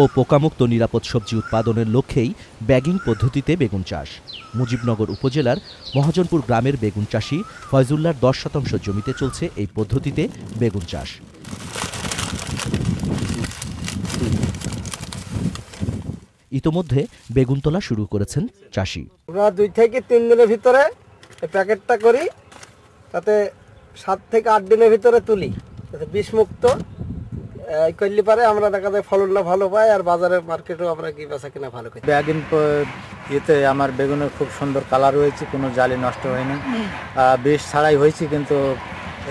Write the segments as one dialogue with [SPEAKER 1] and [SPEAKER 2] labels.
[SPEAKER 1] ও পোকামুক্ত নিরাপদ সবজি উৎপাদনের লক্ষ্যেই ব্যাগিং পদ্ধতিতে বেগুন চাষ মুজিবনগর উপজেলার মহাজনপুর গ্রামের বেগুন চাষি ফয়জুল্লার দশ শতাংশ জমিতে চলছে এই পদ্ধতিতে বেগুন চাষ ইতোমধ্যে বেগুন তোলা শুরু করেছেন চাষি
[SPEAKER 2] আমরা দুই থেকে তিন দিনের ভিতরে প্যাকেটটা করি তাতে সাত থেকে আট দিনের ভিতরে তুলি বিষ মুক্ত করলে পারে আমরা দেখা যায় ফলনটা ভালো পাই আর বাজারের মার্কেটেও আমরা কি বেচা কিনা ভালো করি
[SPEAKER 3] বেগুন ইয়েতে আমার বেগুনের খুব সুন্দর কালার হয়েছে কোনো জালি নষ্ট হয়নি বিষ ছাড়াই হয়েছে কিন্তু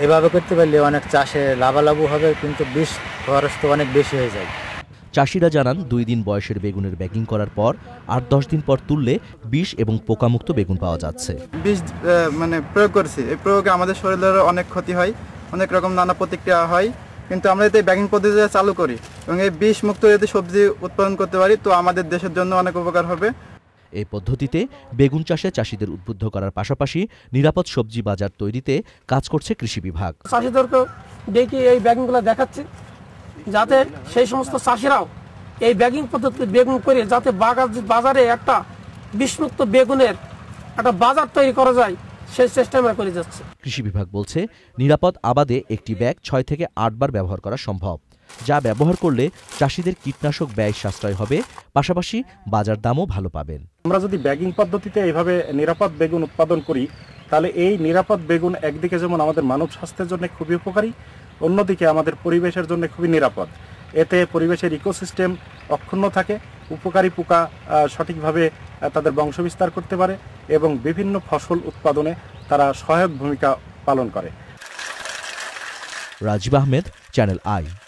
[SPEAKER 3] এভাবে করতে পারলে অনেক চাষে লাভালাভু হবে কিন্তু বিষ খরচ তো অনেক বেশি হয়ে যায়
[SPEAKER 1] চাষিরা জানান দুই দিন বয়সের বেগুনের ব্যাগিং করার পর আট দশ দিন পর তুললে বিষ এবং পোকামুক্ত বেগুন পাওয়া যাচ্ছে
[SPEAKER 3] বিষ মানে প্রয়োগ করছি এই প্রয়োগে আমাদের শরীরের অনেক ক্ষতি হয় অনেক রকম নানা প্রতিক্রিয়া হয় কিন্তু আমরা যদি ব্যাগিং পদ্ধতিতে চালু করি এবং এই বিষ মুক্ত যদি সবজি উৎপাদন করতে পারি তো আমাদের দেশের জন্য অনেক উপকার হবে
[SPEAKER 1] এই পদ্ধতিতে বেগুন চাষে চাষিদের উদ্বুদ্ধ করার পাশাপাশি নিরাপদ সবজি বাজার তৈরিতে কাজ করছে কৃষি বিভাগ
[SPEAKER 2] চাষিদেরকে ডেকে এই ব্যাগিংগুলো দেখাচ্ছে যাতে সেই সমস্ত চাষিরাও এই ব্যাগিং পদ্ধতিতে বেগুন করে যাতে বাজারে একটা বিষমুক্ত বেগুনের একটা বাজার তৈরি করা যায় সেই চেষ্টা আমরা করে যাচ্ছি
[SPEAKER 1] কৃষি বিভাগ বলছে নিরাপদ আবাদে একটি ব্যাগ ছয় থেকে আটবার ব্যবহার করা সম্ভব যা ব্যবহার করলে চাষিদের কীটনাশক ব্যয় সাশ্রয় হবে পাশাপাশি বাজার দামও ভালো পাবেন
[SPEAKER 4] আমরা যদি ব্যাগিং পদ্ধতিতে এইভাবে নিরাপদ বেগুন উৎপাদন করি তাহলে এই নিরাপদ বেগুন একদিকে যেমন আমাদের মানব স্বাস্থ্যের জন্য খুবই উপকারী অন্যদিকে আমাদের পরিবেশের জন্য খুবই নিরাপদ এতে পরিবেশের ইকোসিস্টেম অক্ষুণ্ণ থাকে উপকারী পোকা সঠিকভাবে তাদের বংশবিস্তার করতে পারে এবং বিভিন্ন ফসল উৎপাদনে তারা সহায়ক ভূমিকা পালন করে
[SPEAKER 1] রাজীব আহমেদ চ্যানেল আই